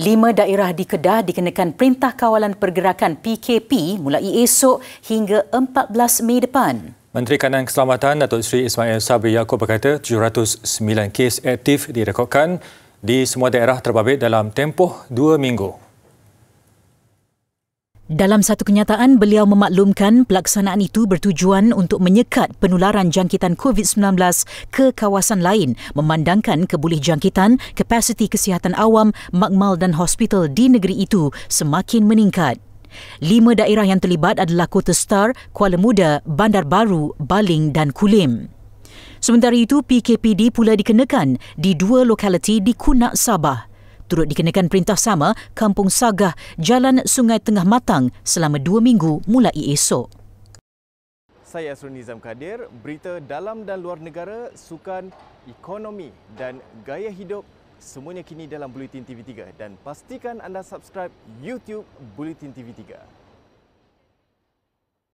Lima daerah di Kedah dikenakan Perintah Kawalan Pergerakan PKP mulai esok hingga 14 Mei depan. Menteri Kanan Keselamatan Datuk Seri Ismail Sabri Yaakob berkata 709 kes aktif direkodkan di semua daerah terbabit dalam tempoh dua minggu. Dalam satu kenyataan, beliau memaklumkan pelaksanaan itu bertujuan untuk menyekat penularan jangkitan COVID-19 ke kawasan lain memandangkan keboleh jangkitan, kapasiti kesihatan awam, makmal dan hospital di negeri itu semakin meningkat. Lima daerah yang terlibat adalah Kota Star, Kuala Muda, Bandar Baru, Baling dan Kulim. Sementara itu, PKPD pula dikenakan di dua lokaliti di Kunak Sabah, turut dikenakan perintah sama Kampung Sagah, Jalan Sungai Tengah Matang selama dua minggu mulai esok. Saya Asrul Nizam Kadir, berita dalam dan luar negara, sukan, ekonomi dan gaya hidup semuanya kini dalam Bulletin TV3 dan pastikan anda subscribe YouTube Bulletin TV3.